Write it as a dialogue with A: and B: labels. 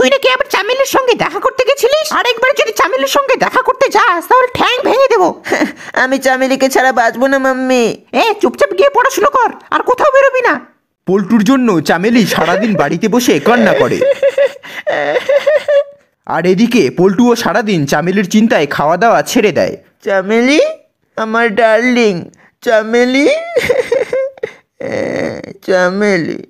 A: তুই নাকি আবার চামেলের সঙ্গে দেখা করতে গেছিলিস আরেকবার যদি চামেলের সঙ্গে দেখা করতে যাস
B: তাহলে ঠ্যাং ভেঙে দেবো আমি চামেলিকে ছাড়া বাঁচবো না মাম্মি এ চুপচাপ গিয়ে
C: পড়াশুনো কর আর কোথাও বেরোবি না পল্টুর জন্য চামেলি সারাদিন বাড়িতে বসে কান্না করে আর এদিকে পল্টুও সারাদিন চামেলির চিন্তায় খাওয়া দাওয়া ছেড়ে দেয়
D: চামেলি আমার ডার্লিং চামেলি চামেলি